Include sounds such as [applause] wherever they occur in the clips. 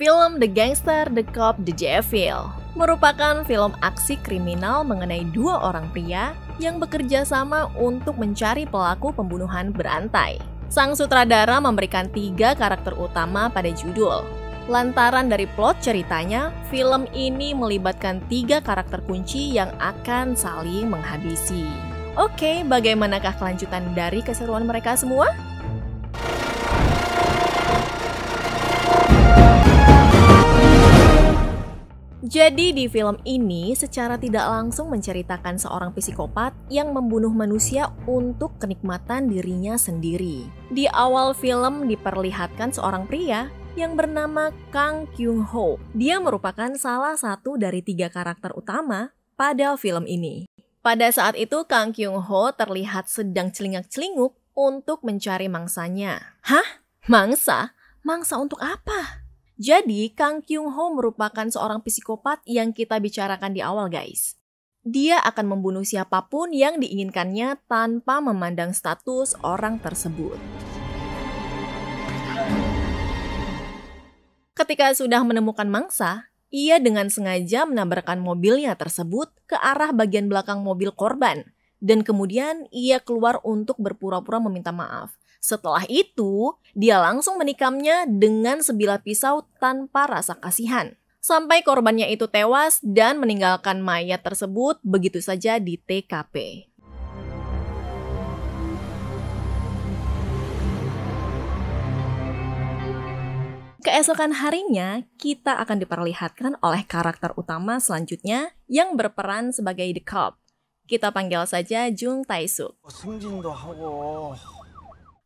Film The Gangster, The Cop, The Jevil merupakan film aksi kriminal mengenai dua orang pria yang bekerja sama untuk mencari pelaku pembunuhan berantai. Sang sutradara memberikan tiga karakter utama pada judul. Lantaran dari plot ceritanya, film ini melibatkan tiga karakter kunci yang akan saling menghabisi. Oke, bagaimanakah kelanjutan dari keseruan mereka semua? Jadi di film ini secara tidak langsung menceritakan seorang psikopat yang membunuh manusia untuk kenikmatan dirinya sendiri. Di awal film diperlihatkan seorang pria yang bernama Kang Kyung Ho. Dia merupakan salah satu dari tiga karakter utama pada film ini. Pada saat itu Kang Kyung Ho terlihat sedang celingak-celinguk untuk mencari mangsanya. Hah? Mangsa? Mangsa untuk apa? Jadi, Kang Kyung Ho merupakan seorang psikopat yang kita bicarakan di awal, guys. Dia akan membunuh siapapun yang diinginkannya tanpa memandang status orang tersebut. Ketika sudah menemukan mangsa, ia dengan sengaja menabrakkan mobilnya tersebut ke arah bagian belakang mobil korban, dan kemudian ia keluar untuk berpura-pura meminta maaf. Setelah itu, dia langsung menikamnya dengan sebilah pisau tanpa rasa kasihan. Sampai korbannya itu tewas dan meninggalkan mayat tersebut begitu saja di TKP. Keesokan harinya, kita akan diperlihatkan oleh karakter utama selanjutnya yang berperan sebagai The Cop. Kita panggil saja Jung Tae-suk.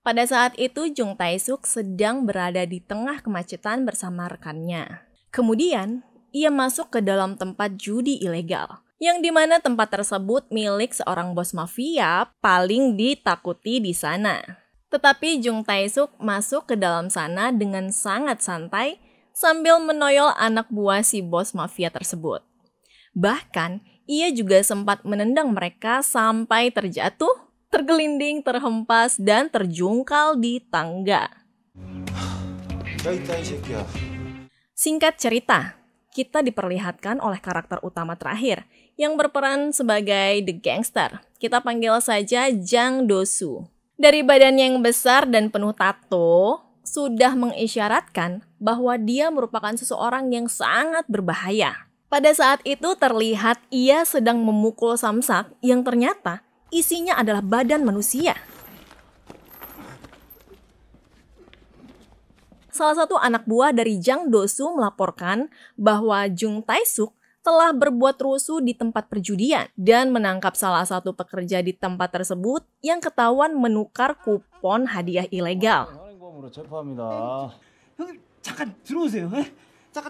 Pada saat itu, Jung Tae Suk sedang berada di tengah kemacetan bersama rekannya. Kemudian, ia masuk ke dalam tempat judi ilegal, yang dimana tempat tersebut milik seorang bos mafia paling ditakuti di sana. Tetapi Jung Tae Suk masuk ke dalam sana dengan sangat santai sambil menoyol anak buah si bos mafia tersebut. Bahkan, ia juga sempat menendang mereka sampai terjatuh tergelinding, terhempas, dan terjungkal di tangga. Singkat cerita, kita diperlihatkan oleh karakter utama terakhir yang berperan sebagai The Gangster. Kita panggil saja Jang Dosu. Dari badan yang besar dan penuh tato, sudah mengisyaratkan bahwa dia merupakan seseorang yang sangat berbahaya. Pada saat itu terlihat ia sedang memukul samsak yang ternyata isinya adalah badan manusia. Salah satu anak buah dari Jang Dosu melaporkan bahwa Jung Taesuk telah berbuat rusuh di tempat perjudian dan menangkap salah satu pekerja di tempat tersebut yang ketahuan menukar kupon hadiah ilegal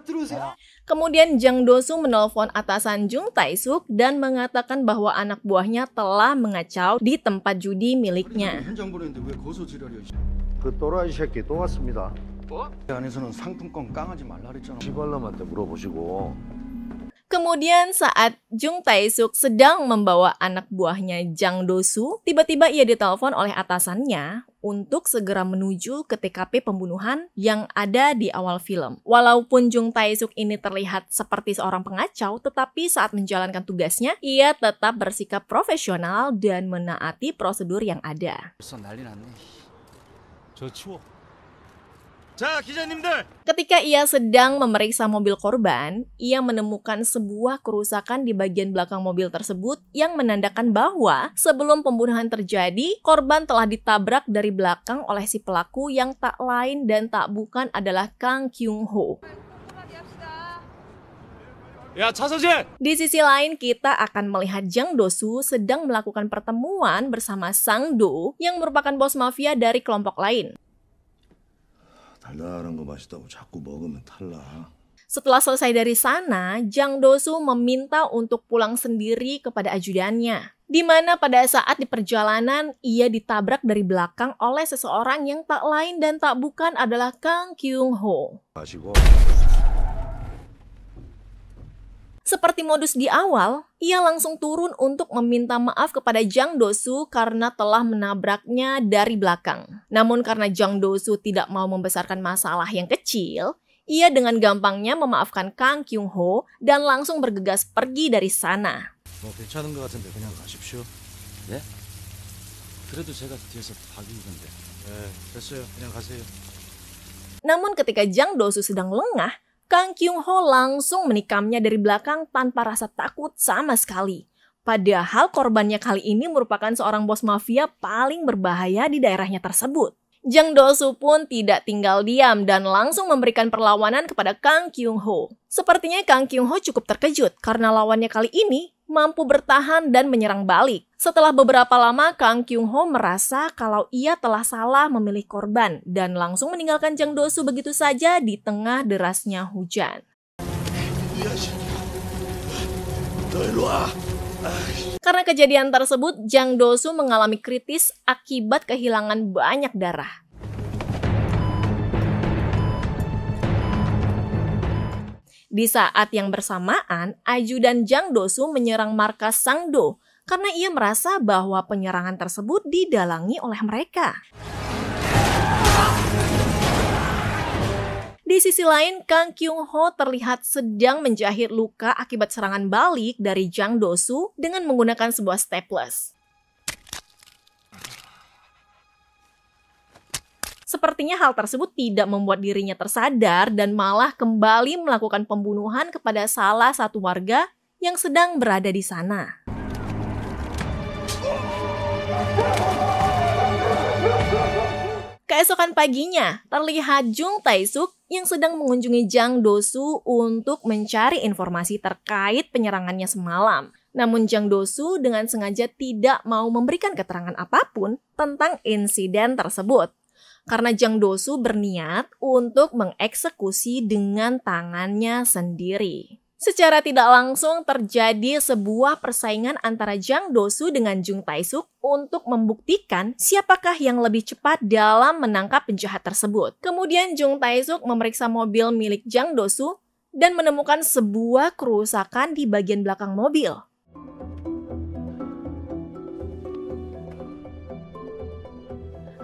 terus ya. Kemudian Jang Dosu menelpon atasan Jung tae dan mengatakan bahwa anak buahnya telah mengacau di tempat judi miliknya. Kemudian saat Jung Tae-suk sedang membawa anak buahnya Jang Do-su, tiba-tiba ia ditelepon oleh atasannya untuk segera menuju ke TKP pembunuhan yang ada di awal film. Walaupun Jung Tae-suk ini terlihat seperti seorang pengacau, tetapi saat menjalankan tugasnya, ia tetap bersikap profesional dan menaati prosedur yang ada. Ketika ia sedang memeriksa mobil korban, ia menemukan sebuah kerusakan di bagian belakang mobil tersebut yang menandakan bahwa sebelum pembunuhan terjadi, korban telah ditabrak dari belakang oleh si pelaku yang tak lain dan tak bukan adalah Kang Kyung Ho. Ya, di sisi lain, kita akan melihat Jang Dosu sedang melakukan pertemuan bersama Sang Do yang merupakan bos mafia dari kelompok lain. 달달한 거 맛있다고 자꾸 먹으면 탈라. Setelah selesai dari sana, Jang Dosu meminta untuk pulang sendiri kepada ajudannya. Di mana pada saat di perjalanan, ia ditabrak dari belakang oleh seseorang yang tak lain dan tak bukan adalah Kang Kyung Ho. Seperti modus di awal, ia langsung turun untuk meminta maaf kepada Jang Dosu karena telah menabraknya dari belakang. Namun karena Jang Dosu tidak mau membesarkan masalah yang kecil, ia dengan gampangnya memaafkan Kang Kyung Ho dan langsung bergegas pergi dari sana. Namun ketika Jang Dosu sedang lengah, Kang Kyung Ho langsung menikamnya dari belakang tanpa rasa takut sama sekali. Padahal korbannya kali ini merupakan seorang bos mafia paling berbahaya di daerahnya tersebut. Jang Dosu pun tidak tinggal diam dan langsung memberikan perlawanan kepada Kang Kyung Ho. Sepertinya Kang Kyung Ho cukup terkejut karena lawannya kali ini mampu bertahan dan menyerang balik. Setelah beberapa lama, Kang Kyung Ho merasa kalau ia telah salah memilih korban dan langsung meninggalkan Jang Dosu begitu saja di tengah derasnya hujan. Karena kejadian tersebut, Jang Dosu mengalami kritis akibat kehilangan banyak darah. Di saat yang bersamaan, Aju dan Jang Dosu menyerang markas Sangdo karena ia merasa bahwa penyerangan tersebut didalangi oleh mereka. Di sisi lain, Kang Kyung Ho terlihat sedang menjahit luka akibat serangan balik dari Jang Dosu dengan menggunakan sebuah staples. Sepertinya hal tersebut tidak membuat dirinya tersadar dan malah kembali melakukan pembunuhan kepada salah satu warga yang sedang berada di sana. Keesokan paginya, terlihat Jung Taesuk yang sedang mengunjungi Jang Dosu untuk mencari informasi terkait penyerangannya semalam. Namun Jang Dosu dengan sengaja tidak mau memberikan keterangan apapun tentang insiden tersebut karena Jang Dosu berniat untuk mengeksekusi dengan tangannya sendiri. Secara tidak langsung terjadi sebuah persaingan antara Jang Dosu dengan Jung Taisuk untuk membuktikan siapakah yang lebih cepat dalam menangkap penjahat tersebut. Kemudian Jung Taisuk memeriksa mobil milik Jang Dosu dan menemukan sebuah kerusakan di bagian belakang mobil.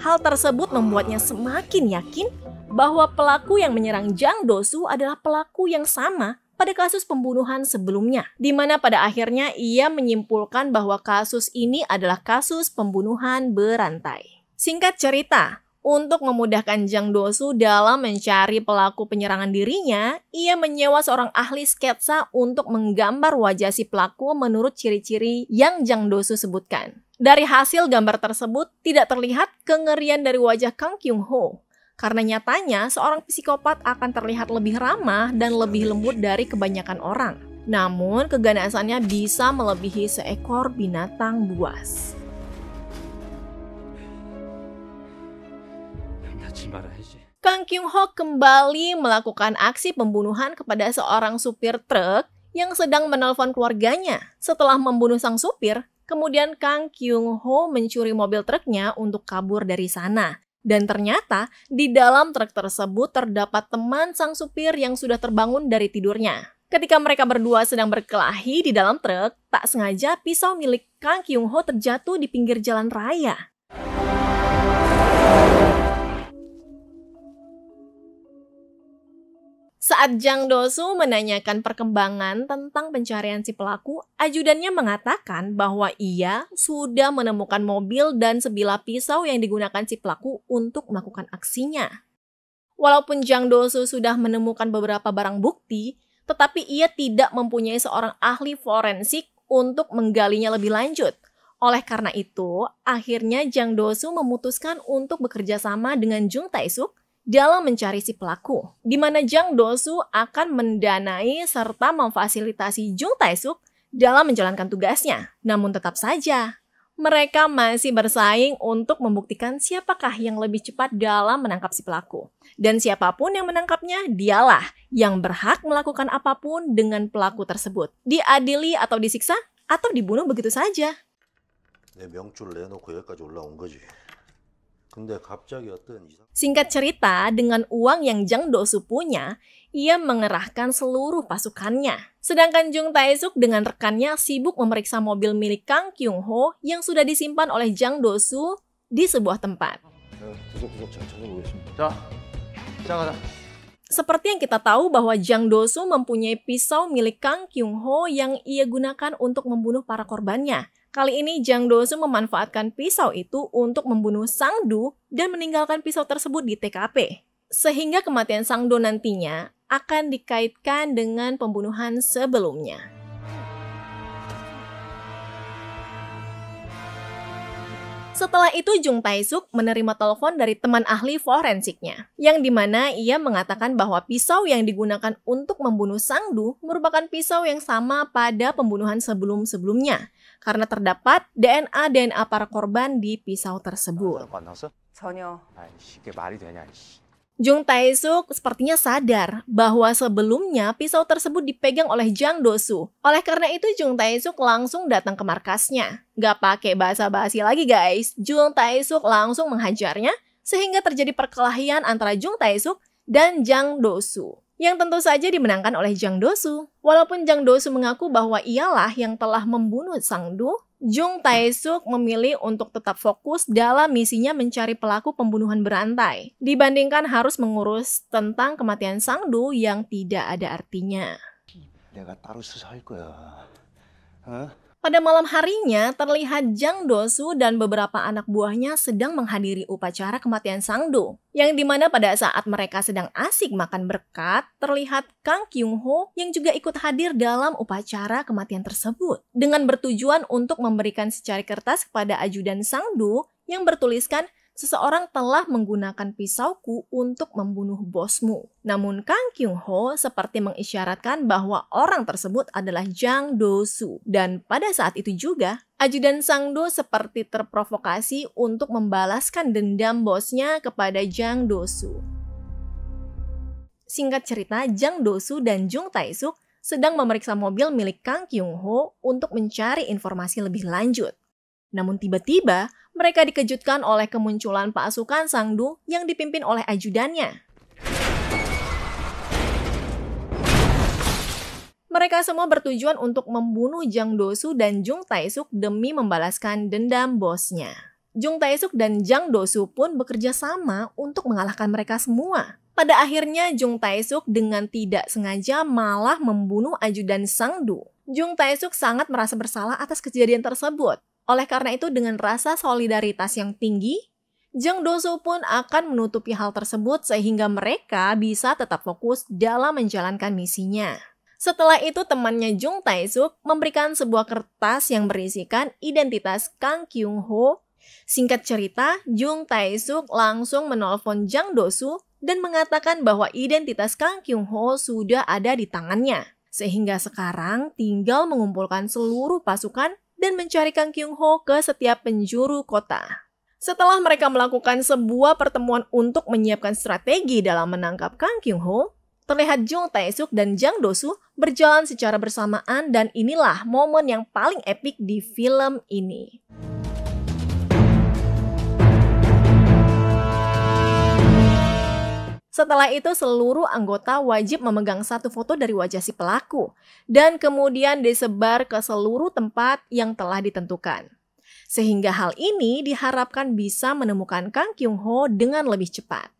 Hal tersebut membuatnya semakin yakin bahwa pelaku yang menyerang Jang Dosu adalah pelaku yang sama pada kasus pembunuhan sebelumnya, di mana pada akhirnya ia menyimpulkan bahwa kasus ini adalah kasus pembunuhan berantai. Singkat cerita, untuk memudahkan Jang Dosu dalam mencari pelaku penyerangan dirinya, ia menyewa seorang ahli sketsa untuk menggambar wajah si pelaku menurut ciri-ciri yang Jang Dosu sebutkan. Dari hasil gambar tersebut, tidak terlihat kengerian dari wajah Kang Kyung Ho. Karena nyatanya, seorang psikopat akan terlihat lebih ramah dan lebih lembut dari kebanyakan orang. Namun, keganasannya bisa melebihi seekor binatang buas. Kang Kyung Ho kembali melakukan aksi pembunuhan kepada seorang supir truk yang sedang menelpon keluarganya. Setelah membunuh sang supir, Kemudian Kang Kyung Ho mencuri mobil truknya untuk kabur dari sana. Dan ternyata di dalam truk tersebut terdapat teman sang supir yang sudah terbangun dari tidurnya. Ketika mereka berdua sedang berkelahi di dalam truk, tak sengaja pisau milik Kang Kyung Ho terjatuh di pinggir jalan raya. Saat Jang Dosu menanyakan perkembangan tentang pencarian si pelaku, ajudannya mengatakan bahwa ia sudah menemukan mobil dan sebilah pisau yang digunakan si pelaku untuk melakukan aksinya. Walaupun Jang Dosu sudah menemukan beberapa barang bukti, tetapi ia tidak mempunyai seorang ahli forensik untuk menggalinya lebih lanjut. Oleh karena itu, akhirnya Jang Dosu memutuskan untuk bekerja sama dengan Jung Tae Suk dalam mencari si pelaku, di mana Jang Dosu akan mendanai serta memfasilitasi Jung Taesuk dalam menjalankan tugasnya. Namun tetap saja, mereka masih bersaing untuk membuktikan siapakah yang lebih cepat dalam menangkap si pelaku. Dan siapapun yang menangkapnya, dialah yang berhak melakukan apapun dengan pelaku tersebut. Diadili atau disiksa, atau dibunuh begitu saja. Singkat cerita, dengan uang yang Jang Dosu punya, ia mengerahkan seluruh pasukannya. Sedangkan Jung Taesuk dengan rekannya sibuk memeriksa mobil milik Kang Kyung Ho yang sudah disimpan oleh Jang Dosu di sebuah tempat. Seperti yang kita tahu bahwa Jang Dosu mempunyai pisau milik Kang Kyung Ho yang ia gunakan untuk membunuh para korbannya. Kali ini Jang Dosu memanfaatkan pisau itu untuk membunuh Sang Du dan meninggalkan pisau tersebut di TKP. Sehingga kematian Sang Do nantinya akan dikaitkan dengan pembunuhan sebelumnya. Setelah itu Jung Tae-suk menerima telepon dari teman ahli forensiknya, yang dimana ia mengatakan bahwa pisau yang digunakan untuk membunuh Sang Du merupakan pisau yang sama pada pembunuhan sebelum-sebelumnya, karena terdapat DNA-DNA para korban di pisau tersebut. Jung Tae-suk sepertinya sadar bahwa sebelumnya pisau tersebut dipegang oleh Jang Do-su. Oleh karena itu Jung Tae-suk langsung datang ke markasnya. Gak pakai bahasa basi lagi guys, Jung Tae-suk langsung menghajarnya sehingga terjadi perkelahian antara Jung Tae-suk dan Jang Do-su yang tentu saja dimenangkan oleh Jang Dosu. Walaupun Jang Dosu mengaku bahwa ialah yang telah membunuh Sang Du, Jung Tae-suk memilih untuk tetap fokus dalam misinya mencari pelaku pembunuhan berantai, dibandingkan harus mengurus tentang kematian Sang Du yang tidak ada artinya. Pada malam harinya, terlihat Jang Dosu dan beberapa anak buahnya sedang menghadiri upacara kematian Sangdu, Yang dimana pada saat mereka sedang asik makan berkat, terlihat Kang Kyung Ho yang juga ikut hadir dalam upacara kematian tersebut. Dengan bertujuan untuk memberikan secari kertas kepada ajudan Sangdu yang bertuliskan seseorang telah menggunakan pisauku untuk membunuh bosmu. Namun Kang Kyung Ho seperti mengisyaratkan bahwa orang tersebut adalah Jang Do Su. Dan pada saat itu juga, ajudan Sang Do seperti terprovokasi untuk membalaskan dendam bosnya kepada Jang Do Su. Singkat cerita, Jang Do Su dan Jung Tae Suk sedang memeriksa mobil milik Kang Kyung Ho untuk mencari informasi lebih lanjut. Namun tiba-tiba, mereka dikejutkan oleh kemunculan pasukan Sangdu yang dipimpin oleh ajudannya. Mereka semua bertujuan untuk membunuh Jang Dosu dan Jung Taesuk demi membalaskan dendam bosnya. Jung Taesuk dan Jang Dosu pun bekerja sama untuk mengalahkan mereka semua. Pada akhirnya Jung Taesuk dengan tidak sengaja malah membunuh ajudan Sangdu. Jung Taesuk sangat merasa bersalah atas kejadian tersebut. Oleh karena itu, dengan rasa solidaritas yang tinggi, Jang Doso pun akan menutupi hal tersebut sehingga mereka bisa tetap fokus dalam menjalankan misinya. Setelah itu temannya Jung Tae-suk memberikan sebuah kertas yang berisikan identitas Kang Kyung-ho. Singkat cerita, Jung Tae-suk langsung menelpon Jang do dan mengatakan bahwa identitas Kang Kyung-ho sudah ada di tangannya. Sehingga sekarang tinggal mengumpulkan seluruh pasukan dan mencari Kang Kyung Ho ke setiap penjuru kota. Setelah mereka melakukan sebuah pertemuan untuk menyiapkan strategi dalam menangkap Kang Kyung Ho, terlihat Jung Tae Suk dan Jang Do Su berjalan secara bersamaan dan inilah momen yang paling epik di film ini. Setelah itu seluruh anggota wajib memegang satu foto dari wajah si pelaku dan kemudian disebar ke seluruh tempat yang telah ditentukan. Sehingga hal ini diharapkan bisa menemukan Kang Kyung Ho dengan lebih cepat.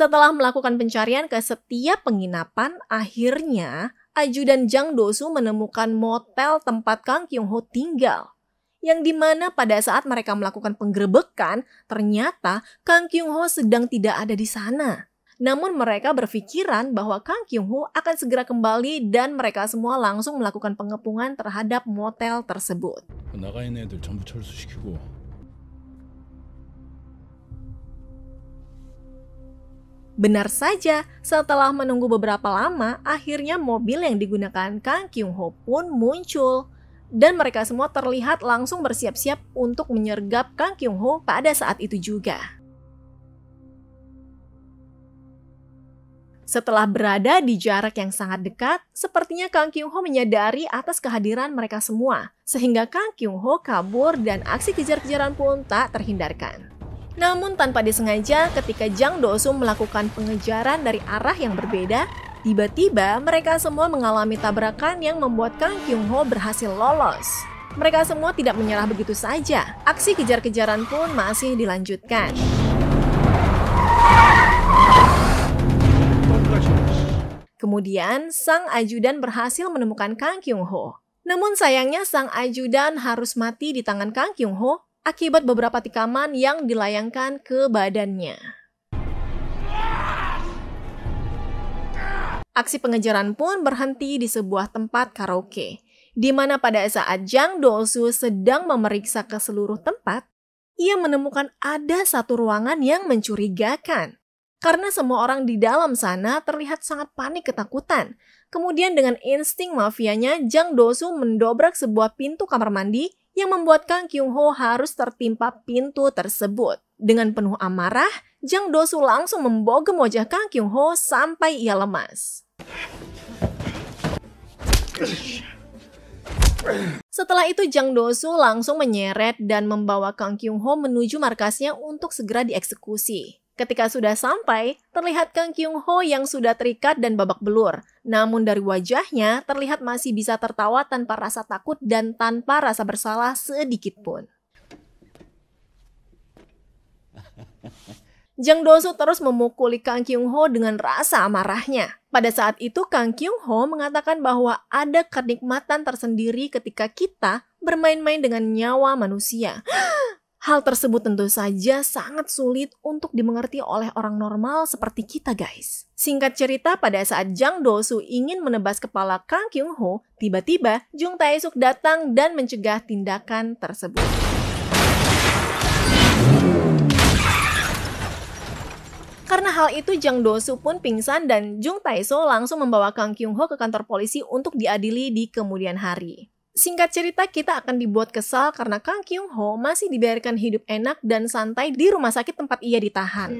Setelah melakukan pencarian ke setiap penginapan, akhirnya Aju dan Jang Dosu menemukan motel tempat Kang Kyung Ho tinggal. Yang dimana pada saat mereka melakukan penggerebekan, ternyata Kang Kyung Ho sedang tidak ada di sana. Namun mereka berpikiran bahwa Kang Kyung Ho akan segera kembali dan mereka semua langsung melakukan pengepungan terhadap motel tersebut. Benar saja, setelah menunggu beberapa lama, akhirnya mobil yang digunakan Kang Kyung Ho pun muncul. Dan mereka semua terlihat langsung bersiap-siap untuk menyergap Kang Kyung Ho pada saat itu juga. Setelah berada di jarak yang sangat dekat, sepertinya Kang Kyung Ho menyadari atas kehadiran mereka semua, sehingga Kang Kyung Ho kabur dan aksi kejar-kejaran pun tak terhindarkan. Namun tanpa disengaja, ketika Jang Dosu melakukan pengejaran dari arah yang berbeda, tiba-tiba mereka semua mengalami tabrakan yang membuat Kang Kyung Ho berhasil lolos. Mereka semua tidak menyerah begitu saja. Aksi kejar-kejaran pun masih dilanjutkan. Kemudian, sang ajudan berhasil menemukan Kang Kyung Ho. Namun sayangnya sang ajudan harus mati di tangan Kang Kyung Ho akibat beberapa tikaman yang dilayangkan ke badannya. Aksi pengejaran pun berhenti di sebuah tempat karaoke, di mana pada saat Jang Dosu sedang memeriksa ke seluruh tempat, ia menemukan ada satu ruangan yang mencurigakan. Karena semua orang di dalam sana terlihat sangat panik ketakutan. Kemudian dengan insting mafianya, Jang Dosu mendobrak sebuah pintu kamar mandi yang membuat Kang Kyung Ho harus tertimpa pintu tersebut. Dengan penuh amarah, Jang Dosu langsung membogem wajah Kang Kyung Ho sampai ia lemas. Setelah itu Jang Dosu langsung menyeret dan membawa Kang Kyung Ho menuju markasnya untuk segera dieksekusi. Ketika sudah sampai, terlihat Kang Kyung Ho yang sudah terikat dan babak belur. Namun dari wajahnya, terlihat masih bisa tertawa tanpa rasa takut dan tanpa rasa bersalah sedikit pun. [laughs] Jang Dosu terus memukuli Kang Kyung Ho dengan rasa amarahnya. Pada saat itu Kang Kyung Ho mengatakan bahwa ada kenikmatan tersendiri ketika kita bermain-main dengan nyawa manusia. [gasps] Hal tersebut tentu saja sangat sulit untuk dimengerti oleh orang normal seperti kita guys. Singkat cerita, pada saat Jang Dosu ingin menebas kepala Kang Kyung Ho, tiba-tiba Jung Tae Suk datang dan mencegah tindakan tersebut. Karena hal itu Jang Dosu pun pingsan dan Jung Tae So langsung membawa Kang Kyung Ho ke kantor polisi untuk diadili di kemudian hari. Singkat cerita, kita akan dibuat kesal karena Kang Kyung Ho masih dibiarkan hidup enak dan santai di rumah sakit tempat ia ditahan.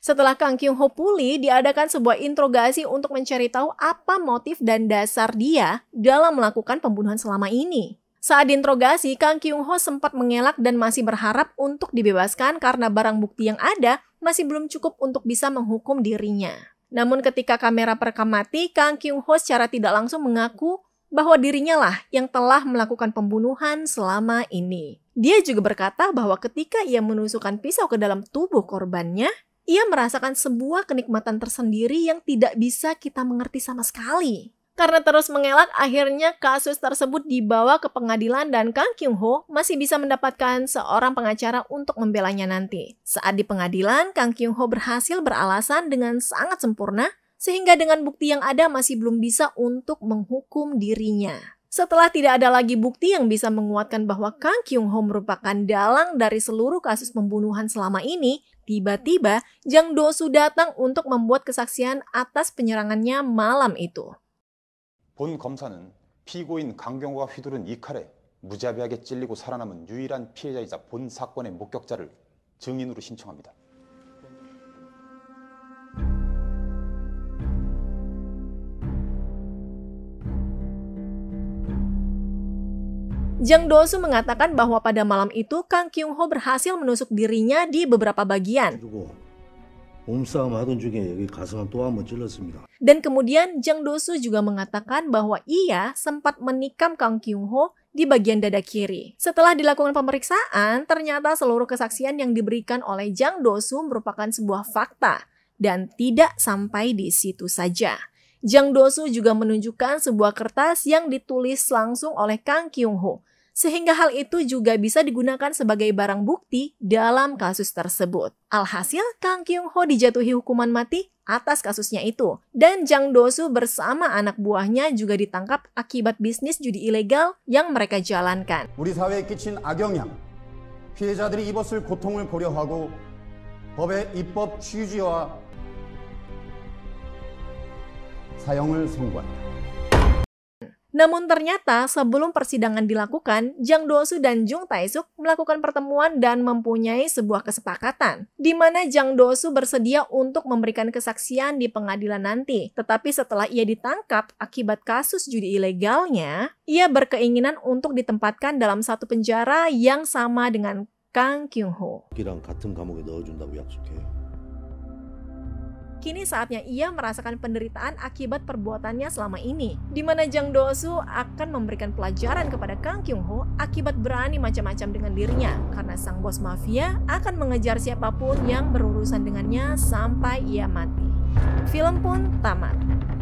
Setelah Kang Kyung Ho pulih, diadakan sebuah interogasi untuk mencari tahu apa motif dan dasar dia dalam melakukan pembunuhan selama ini. Saat diinterogasi, Kang Kyung Ho sempat mengelak dan masih berharap untuk dibebaskan karena barang bukti yang ada masih belum cukup untuk bisa menghukum dirinya. Namun ketika kamera perekam mati, Kang Kyung Ho secara tidak langsung mengaku bahwa dirinya lah yang telah melakukan pembunuhan selama ini. Dia juga berkata bahwa ketika ia menusukkan pisau ke dalam tubuh korbannya, ia merasakan sebuah kenikmatan tersendiri yang tidak bisa kita mengerti sama sekali. Karena terus mengelak, akhirnya kasus tersebut dibawa ke pengadilan dan Kang Kyung Ho masih bisa mendapatkan seorang pengacara untuk membelanya nanti. Saat di pengadilan, Kang Kyung Ho berhasil beralasan dengan sangat sempurna sehingga dengan bukti yang ada masih belum bisa untuk menghukum dirinya. Setelah tidak ada lagi bukti yang bisa menguatkan bahwa Kang Kyung Ho merupakan dalang dari seluruh kasus pembunuhan selama ini, tiba-tiba Jang Do-su datang untuk membuat kesaksian atas penyerangannya malam itu. 본 검사는 피고인 강경호가 휘두른 이 칼에 무자비하게 찔리고 살아남은 유일한 피해자이자 본 사건의 목격자를 증인으로 신청합니다. Jang Dosu mengatakan bahwa pada malam itu Kang Kyung Ho berhasil menusuk dirinya di beberapa bagian. Dan kemudian Jang Dosu juga mengatakan bahwa ia sempat menikam Kang Kyung Ho di bagian dada kiri. Setelah dilakukan pemeriksaan, ternyata seluruh kesaksian yang diberikan oleh Jang Dosu merupakan sebuah fakta dan tidak sampai di situ saja. Jang Dosu juga menunjukkan sebuah kertas yang ditulis langsung oleh Kang Kyung Ho sehingga hal itu juga bisa digunakan sebagai barang bukti dalam kasus tersebut. Alhasil, Kang Kyung Ho dijatuhi hukuman mati atas kasusnya itu. Dan Jang Dosu bersama anak buahnya juga ditangkap akibat bisnis judi ilegal yang mereka jalankan. 우리 사회에 끼친 악영향, 피해자들이 입었을 고통을 고려하고 법의 입법 취지와 선고한다. Namun ternyata sebelum persidangan dilakukan, Jang Dosu dan Jung Taesuk melakukan pertemuan dan mempunyai sebuah kesepakatan, di mana Jang Dosu bersedia untuk memberikan kesaksian di pengadilan nanti. Tetapi setelah ia ditangkap akibat kasus judi ilegalnya, ia berkeinginan untuk ditempatkan dalam satu penjara yang sama dengan Kang Kyung Ho kini saatnya ia merasakan penderitaan akibat perbuatannya selama ini. Di mana Jang Dosu akan memberikan pelajaran kepada Kang Kyung Ho akibat berani macam-macam dengan dirinya karena sang bos mafia akan mengejar siapapun yang berurusan dengannya sampai ia mati. Film pun tamat.